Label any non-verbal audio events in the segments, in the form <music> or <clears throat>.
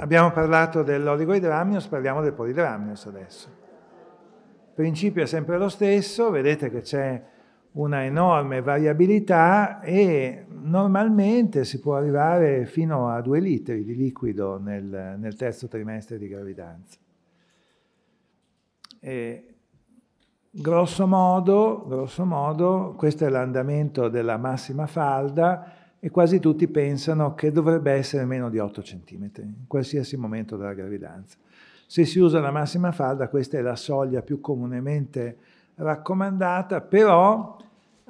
Abbiamo parlato dell'oligoidramnios, parliamo del polidramnios adesso. Il principio è sempre lo stesso, vedete che c'è una enorme variabilità e normalmente si può arrivare fino a 2 litri di liquido nel, nel terzo trimestre di gravidanza. E, grosso, modo, grosso modo, questo è l'andamento della massima falda, e quasi tutti pensano che dovrebbe essere meno di 8 cm in qualsiasi momento della gravidanza. Se si usa la massima falda, questa è la soglia più comunemente raccomandata, però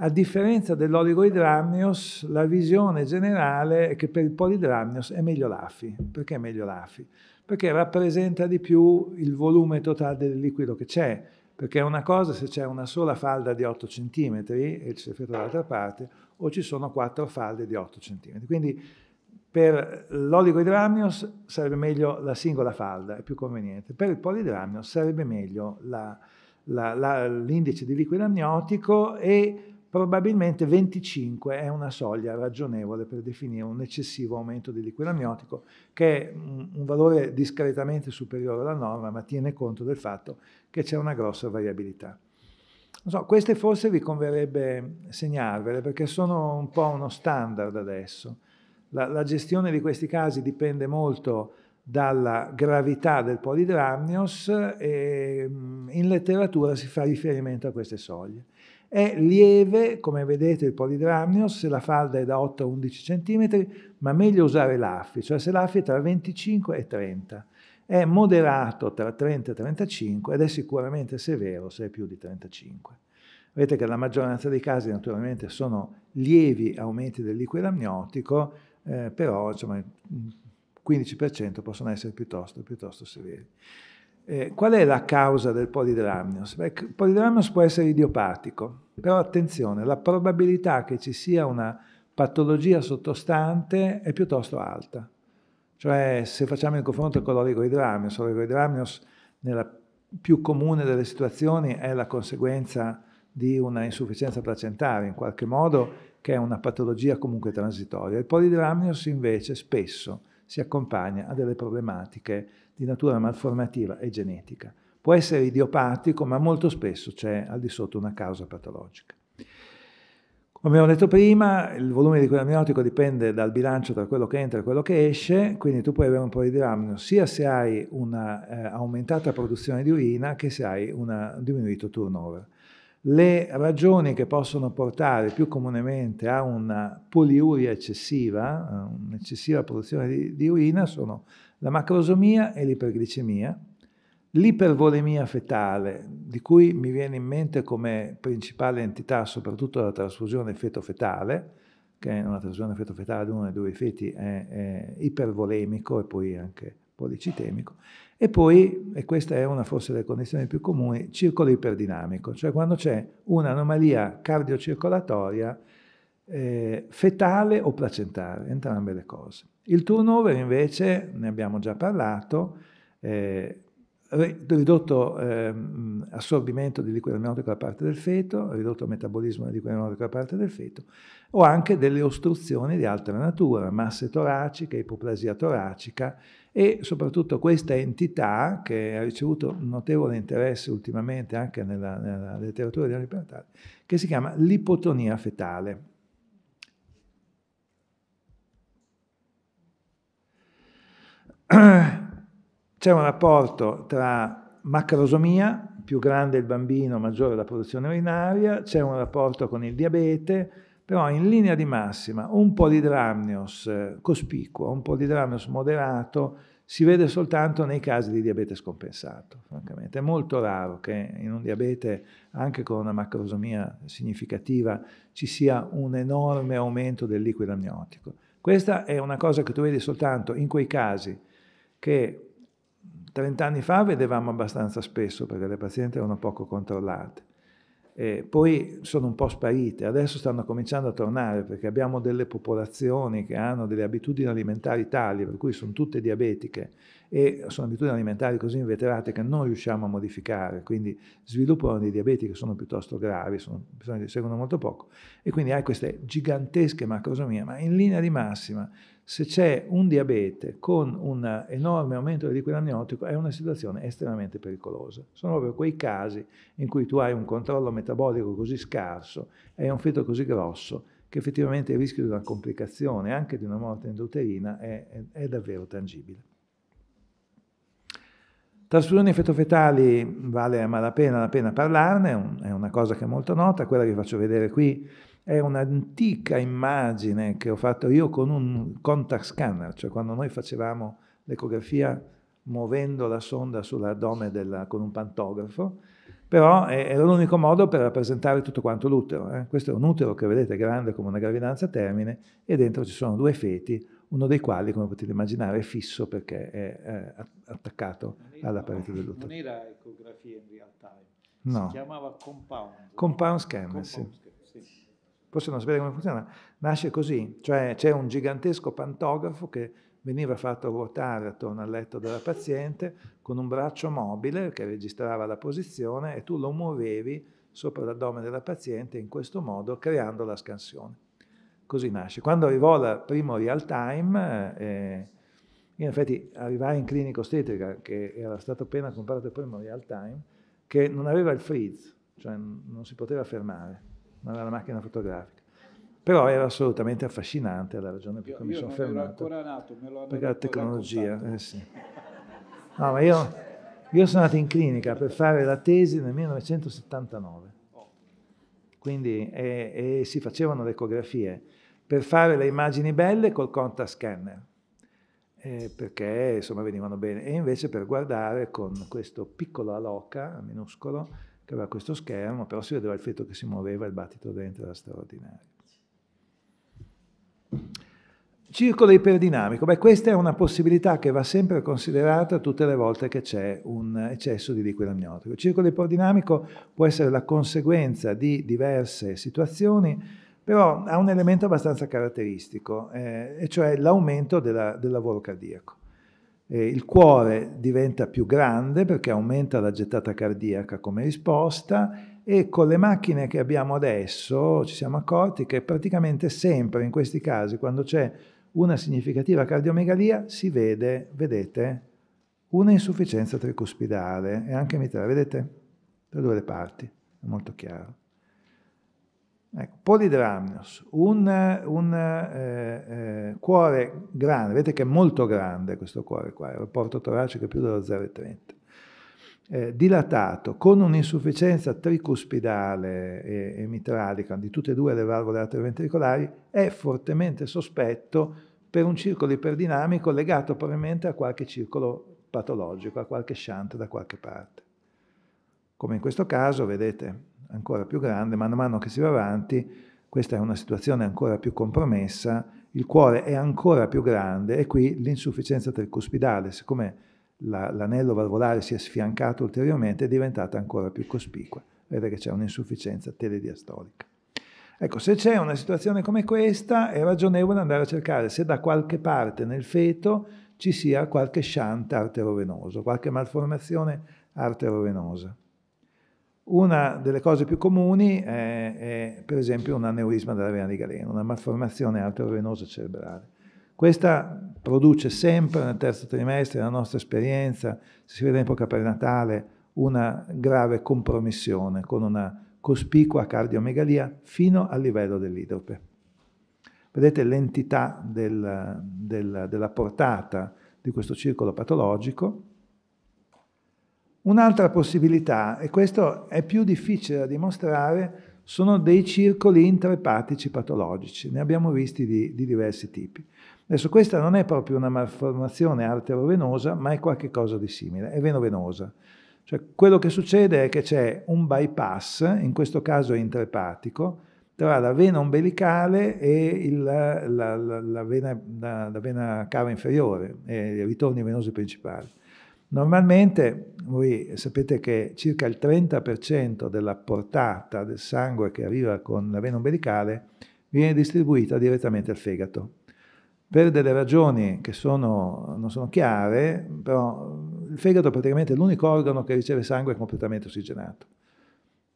a differenza dell'oligoidramnios, la visione generale è che per il polidramnios è meglio l'AFI. Perché è meglio l'AFI? Perché rappresenta di più il volume totale del liquido che c'è, perché è una cosa se c'è una sola falda di 8 cm e il serfetto dall'altra parte, o ci sono quattro falde di 8 cm. Quindi per l'oligoidramnio sarebbe meglio la singola falda, è più conveniente. Per il polidramnio sarebbe meglio l'indice di liquido amniotico e probabilmente 25 è una soglia ragionevole per definire un eccessivo aumento di liquido amniotico, che è un valore discretamente superiore alla norma, ma tiene conto del fatto che c'è una grossa variabilità. So, queste forse vi converrebbe segnarvele perché sono un po' uno standard adesso. La, la gestione di questi casi dipende molto dalla gravità del polidramnios e mm, in letteratura si fa riferimento a queste soglie. È lieve, come vedete, il polidramnios se la falda è da 8 a 11 cm, ma meglio usare l'affi, cioè se l'affi è tra 25 e 30. È moderato tra 30 e 35 ed è sicuramente severo se è più di 35. Vedete che la maggioranza dei casi naturalmente sono lievi aumenti del liquido amniotico, eh, però insomma, il 15% possono essere piuttosto, piuttosto severi. Eh, qual è la causa del polidramnios? Beh, il polidramnios può essere idiopatico, però attenzione, la probabilità che ci sia una patologia sottostante è piuttosto alta. Cioè, se facciamo il confronto con l'oligoidramnios, l'oligoidramnios nella più comune delle situazioni è la conseguenza di una insufficienza placentare, in qualche modo, che è una patologia comunque transitoria. Il polidramnios invece spesso si accompagna a delle problematiche di natura malformativa e genetica. Può essere idiopatico, ma molto spesso c'è al di sotto una causa patologica. Come abbiamo detto prima, il volume di quell'amniotico dipende dal bilancio tra quello che entra e quello che esce, quindi tu puoi avere un polidiramnio sia se hai un'aumentata eh, produzione di urina che se hai un diminuito turnover. Le ragioni che possono portare più comunemente a una poliuria eccessiva, un'eccessiva produzione di, di urina, sono la macrosomia e l'iperglicemia, l'ipervolemia fetale, di cui mi viene in mente come principale entità soprattutto la trasfusione feto-fetale, che è una trasfusione feto-fetale di uno dei due feti è, è ipervolemico e poi anche policitemico, e poi, e questa è una forse delle condizioni più comuni, circolo iperdinamico, cioè quando c'è un'anomalia cardiocircolatoria eh, fetale o placentale, entrambe le cose. Il turnover invece, ne abbiamo già parlato, eh, ridotto eh, assorbimento di liquido amniotico da parte del feto, ridotto metabolismo di liquido amniotico da parte del feto, o anche delle ostruzioni di altra natura, masse toraciche, ipoplasia toracica e soprattutto questa entità che ha ricevuto notevole interesse ultimamente anche nella, nella letteratura di Henri che si chiama l'ipotonia fetale. <clears throat> C'è un rapporto tra macrosomia, più grande il bambino, maggiore la produzione urinaria, c'è un rapporto con il diabete, però in linea di massima un po' di Dramnios eh, cospicuo, un po' di Dramnios moderato si vede soltanto nei casi di diabete scompensato, francamente. È molto raro che in un diabete, anche con una macrosomia significativa, ci sia un enorme aumento del liquido amniotico. Questa è una cosa che tu vedi soltanto in quei casi che 30 anni fa vedevamo abbastanza spesso perché le pazienti erano poco controllate. Eh, poi sono un po' sparite, adesso stanno cominciando a tornare perché abbiamo delle popolazioni che hanno delle abitudini alimentari tali, per cui sono tutte diabetiche e sono abitudini alimentari così inveterate che non riusciamo a modificare, quindi sviluppano dei diabeti che sono piuttosto gravi, sono, seguono molto poco e quindi hai queste gigantesche macrosomie, ma in linea di massima se c'è un diabete con un enorme aumento del liquido amniotico è una situazione estremamente pericolosa. Sono proprio quei casi in cui tu hai un controllo metabolico così scarso, hai un feto così grosso, che effettivamente il rischio di una complicazione, anche di una morte endouterina, è, è, è davvero tangibile. Trasfusioni fetofetali vale a malapena la pena parlarne, è una cosa che è molto nota, quella che vi faccio vedere qui è un'antica immagine che ho fatto io con un contact scanner, cioè quando noi facevamo l'ecografia muovendo la sonda sull'addome della, con un pantografo, però era l'unico modo per rappresentare tutto quanto l'utero. Eh? Questo è un utero che vedete grande come una gravidanza termine e dentro ci sono due feti, uno dei quali, come potete immaginare, è fisso perché è, è attaccato alla parete dell'utero. Non era ecografia in real time, no. si chiamava compound. Compound scanner, compound scanner sì. sì. Forse non sapete come funziona, nasce così, cioè c'è un gigantesco pantografo che veniva fatto ruotare attorno al letto della paziente con un braccio mobile che registrava la posizione e tu lo muovevi sopra l'addome della paziente in questo modo creando la scansione così nasce. Quando arrivò il primo real time, eh, in effetti arrivai in clinica ostetrica, che era stato appena comprato il primo real time, che non aveva il freeze, cioè non si poteva fermare, non aveva la macchina fotografica. Però era assolutamente affascinante la ragione per cui mi sono fermato. Io non ero ancora nato, me lo hanno Perché la tecnologia, eh sì. No, ma io, io sono andato in clinica per fare la tesi nel 1979 quindi e, e si facevano le ecografie per fare le immagini belle col contascanner, eh, perché insomma venivano bene, e invece per guardare con questo piccolo aloca, minuscolo, che aveva questo schermo, però si vedeva il feto che si muoveva, il battito dentro era straordinario. Circolo iperdinamico, beh questa è una possibilità che va sempre considerata tutte le volte che c'è un eccesso di liquido amniotico. circolo iperdinamico può essere la conseguenza di diverse situazioni, però ha un elemento abbastanza caratteristico, eh, e cioè l'aumento della, del lavoro cardiaco. Eh, il cuore diventa più grande perché aumenta la gettata cardiaca come risposta e con le macchine che abbiamo adesso ci siamo accorti che praticamente sempre in questi casi, quando c'è una significativa cardiomegalia si vede, vedete, una insufficienza tricuspidale e anche mitra, vedete? Da due le parti, è molto chiaro. Ecco, polidramnios, un, un eh, eh, cuore grande, vedete che è molto grande questo cuore qua, il rapporto toracico è più dello 0,30 eh, dilatato con un'insufficienza tricuspidale e, e mitralica di tutte e due le valvole atrioventricolari è fortemente sospetto per un circolo iperdinamico legato probabilmente a qualche circolo patologico, a qualche shunt da qualche parte. Come in questo caso, vedete, ancora più grande, man mano che si va avanti, questa è una situazione ancora più compromessa, il cuore è ancora più grande e qui l'insufficienza tricuspidale, siccome la, l'anello valvolare si è sfiancato ulteriormente, è diventata ancora più cospicua. Vede che c'è un'insufficienza telediastolica. Ecco, se c'è una situazione come questa, è ragionevole andare a cercare se da qualche parte nel feto ci sia qualche shunt arterovenoso, qualche malformazione arterovenosa. Una delle cose più comuni è, è per esempio un aneurisma della vena di galena, una malformazione arterovenosa cerebrale. Questa produce sempre nel terzo trimestre, nella nostra esperienza, se si vede in epoca prenatale, una grave compromissione con una cospicua cardiomegalia fino al livello dell'idrope. Vedete l'entità del, del, della portata di questo circolo patologico. Un'altra possibilità, e questo è più difficile da dimostrare, sono dei circoli intrepatici patologici, ne abbiamo visti di, di diversi tipi. Adesso questa non è proprio una malformazione arterovenosa, ma è qualcosa di simile, è venovenosa. Cioè, quello che succede è che c'è un bypass, in questo caso intrepatico, tra la vena ombelicale e il, la, la, la, vena, la, vena cava inferiore, eh, i ritorni venosi principali. Normalmente voi sapete che circa il 30% della portata del sangue che arriva con la vena ombelicale viene distribuita direttamente al fegato. Per delle ragioni che sono, non sono chiare, però il fegato è praticamente l'unico organo che riceve sangue completamente ossigenato.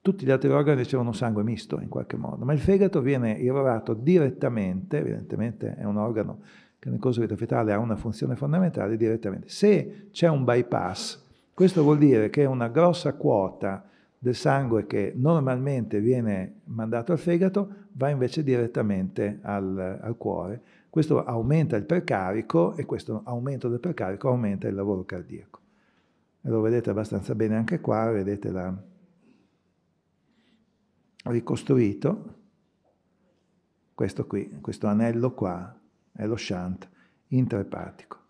Tutti gli altri organi ricevono sangue misto in qualche modo, ma il fegato viene irrorato direttamente, evidentemente è un organo che nel corso della vita fetale ha una funzione fondamentale direttamente. Se c'è un bypass, questo vuol dire che una grossa quota del sangue che normalmente viene mandato al fegato va invece direttamente al, al cuore. Questo aumenta il precarico e questo aumento del precarico aumenta il lavoro cardiaco. E lo vedete abbastanza bene anche qua, vedete la ricostruito questo qui, questo anello qua è lo Shant intrepatico.